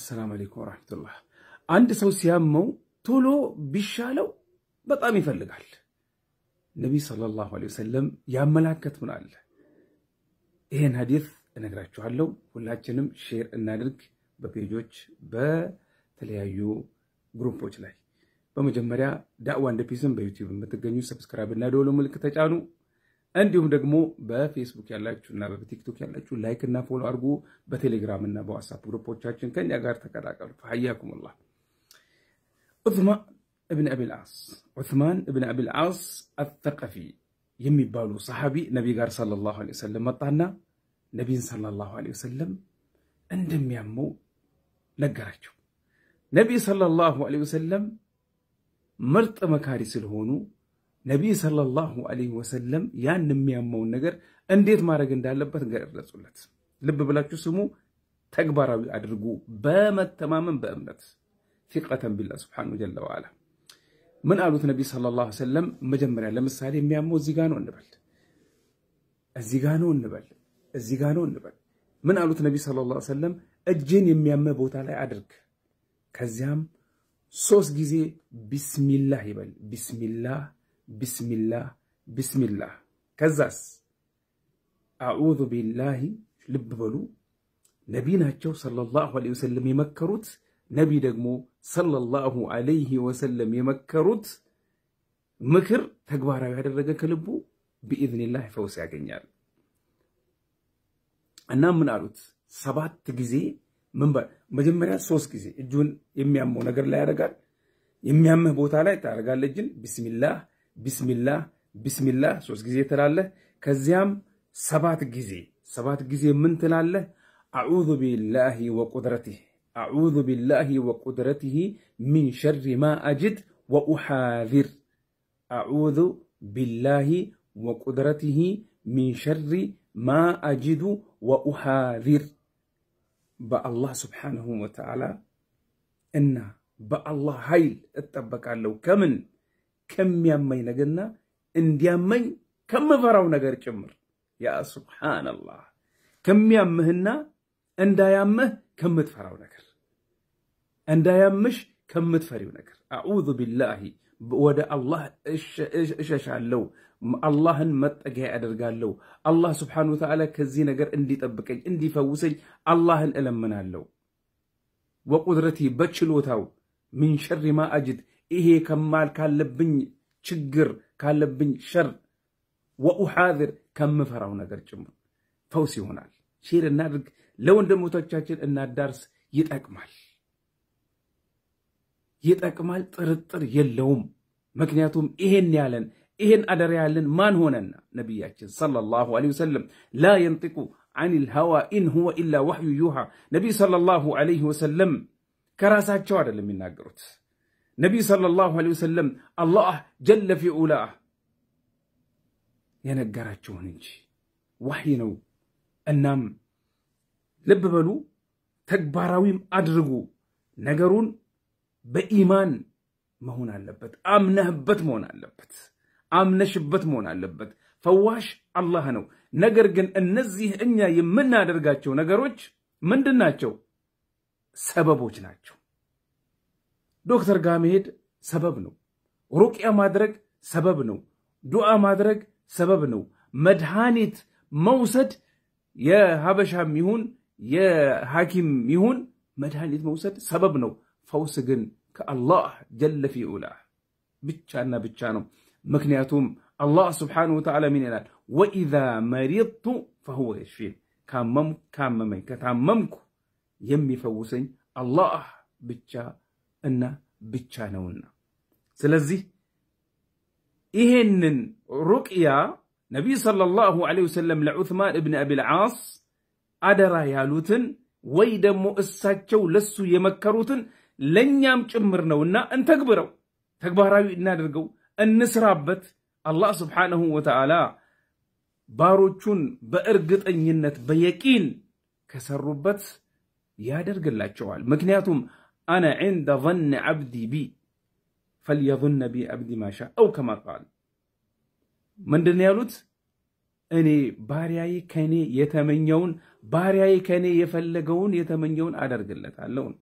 አሰላም አለይኩም ወራህመቱላህ። አንድ ሰው ሲያመው ቶሎ ቢሻለው በጣም ይፈልጋል። ነቢይ ሰለላሁ ዐለይሂ ወሰለም ያመላከቱን አለ። ይህን ሐዲስ እነግራችኋለሁ። ሁላችንም ሼር እናድርግ በፔጆች በተለያዩ ግሩፖች ላይ። በመጀመሪያ ዳዕዋ እንደ ፒዝም በዩቲዩብ የምትገኙ ሰብስክራይብ እና ደወሉ ምልክት ተጫኑ። እንዲሁም ደግሞ በፌስቡክ ያላችሁ እና በቲክቶክ ያላችሁ ላይክ እና ፎሎ አድርጉ። በቴሌግራም እና በዋትሳፕ ግሩፖቻችን ከኛ ጋር ተቀላቀሉ። ሀያኩምላ ዑማን እብን አቢል ዓስ ዑማን ዓስ አተቀፊ የሚባሉ ሰሐቢ ነቢ ጋር ሰለላሁ ዐለይሂ ወሰለም መጣና ነቢይን ሰለላሁ ዐለይሂ ወሰለም እንደሚያመው ነገራቸው። ነቢይ ሰለላሁ ዐለይሂ ወሰለም ምርጥ መካሪ ስለሆኑ ነቢይ ሰለላሁ ዐለይሂ ወሰለም ያን የሚያመውን ነገር እንዴት ማድረግ እንዳለበት ገለጹለት። ልብ ብላችሁ ስሙ፣ ተግባራዊ አድርጉ በመተማመን በእምነት ፊቀተን ቢላ ስብሓነሁ ጀለ ወዐላ። ምን አሉት ነቢይ ሰለላሁ ዐለይሂ ወሰለም? መጀመሪያ ለምሳሌ የሚያመው እዚህ ጋ ነው እንበል፣ እዚህ ጋ ነው እንበል፣ እዚህ ጋ ነው እንበል። ምን አሉት ነቢይ ሰለላሁ ዐለይሂ ወሰለም? እጅን የሚያመ ቦታ ላይ አድርግ፣ ከዚያም ሶስት ጊዜ ቢስሚላህ ይበል ቢስሚላህ ቢስሚላህ ቢስሚላህ። ከዛስ አዑዙ ቢላሂ ልብ በሉ ነቢ ናቸው ሰለላሁ ዐለይሂ ወሰለም የመከሩት ነቢ ደግሞ ሰለላሁ ዐለይሂ ወሰለም የመከሩት ምክር ተግባራዊ ያደረገ ከልቡ ቢኢዝኒላህ ፈውስ ያገኛል። እና ምን አሉት? ሰባት ጊዜ መንበር መጀመሪያ ሶስት ጊዜ እጁን የሚያመው ነገር ላይ ያደርጋል። የሚያምህ ቦታ ላይ ታደርጋለህ እጅን ቢስሚላህ بسم الله بسم الله سوس جزية تلاله كزيام سبات جزية سبات جزية من تلاله أعوذ بالله وقدرته أعوذ بالله وقدرته من شر ما أجد وأحاذر أعوذ بالله وقدرته من شر ما أجد وأحاذر با الله سبحانه وتعالى إن با الله هيل اتبك لو كمن ከሚያመኝ ነገርና እንዲያመኝ ከምፈራው ነገር ጭምር ያ ሱብሓነላህ ከሚያምህና እንዳያምህ ከምትፈራው ነገር እንዳያምሽ ከምትፈሪው ነገር አዑዙ ቢላሂ ወደ አላህ እሸሻለሁ፣ አላህን መጠጊያ ያደርጋለው አላህ ስብሓነሁ ወተዓላ ከዚህ ነገር እንዲጠብቀኝ እንዲፈውሰኝ አላህን እለምናለው ወቁድረቲ በችሎታው ምን ሸሪ ማ አጅድ ይሄ ከማል ካለብኝ ችግር ካለብኝ ሸር ወኡሓዝር ከምፈራው ነገር ጭምር ፈውስ ይሆናል። ሼር እናድርግ፣ ለወንድሞቶቻችን እናዳርስ። ይጠቅማል ይጠቅማል፣ ጥርጥር የለውም። ምክንያቱም ይሄን ያለን ይሄን አደራ ያለን ማን ሆነና ነቢያችን ሰለላሁ ዐለይሂ ወሰለም ላ የንጢቁ ዐኒል ሀዋ ኢን ሁወ ኢላ ወሕዩ ዩሃ ነቢይ ሰለላሁ ዐለይሂ ወሰለም ከራሳቸው አይደለም የሚናገሩት ነቢይ ሰለላሁ ዐለይሂ ወሰለም አላህ ጀለ ፊ የነገራቸውን እንጂ ዋህይ ነው። እናም ልብ በሉ፣ ተግባራዊም አድርጉ። ነገሩን በኢማን መሆን አለበት። አምነህበት መሆን አለበት። አምነሽበት መሆን አለበት። ፈዋሽ አላህ ነው። ነገር ግን እነዚህ እኛ የምናደርጋቸው ነገሮች ምንድን ናቸው? ሰበቦች ናቸው። ዶክተር ጋር መሄድ ሰበብ ነው። ሩቅያ ማድረግ ሰበብ ነው። ዱዓ ማድረግ ሰበብ ነው። መድኃኒት መውሰድ የሀበሻም ይሁን የሐኪም ይሁን መድኃኒት መውሰድ ሰበብ ነው። ፈውስ ግን ከአላህ ጀለ ፊዑላ ብቻና ብቻ ነው። ምክንያቱም አላህ ስብሓነሁ ወተዓላ ምን ይላል? ወኢዛ መሪጡ ፈሁወ የሽፊን ካመመኝ ከታመምኩ የሚፈውሰኝ አላህ ብቻ እና ብቻ ነውና ስለዚህ ይሄንን ሩቅያ ነቢይ ሰለላሁ ዐለይሂ ወሰለም ለዑትማን እብን አቢል ዓስ አደራ ያሉትን ወይ ደግሞ እሳቸው ለሱ የመከሩትን ለእኛም ጭምር ነውና እንተግብረው፣ ተግባራዊ እናደርገው፣ እንስራበት። አላህ ስብሓነሁ ወተዓላ ባሮቹን በእርግጠኝነት በየቂን ከሰሩበት ያደርግላቸዋል። ምክንያቱም አነ ዐንደ ظን ዐብዲ ቢ ፈልየظን ቢ ዐብዲ ማሻ አው ከማ ቃል ምንድን ነው ያሉት? እኔ ባሪያዬ ከኔ የተመኘውን ባሪያዬ ከኔ የፈለገውን የተመኘውን አደርግለታለሁ ነው።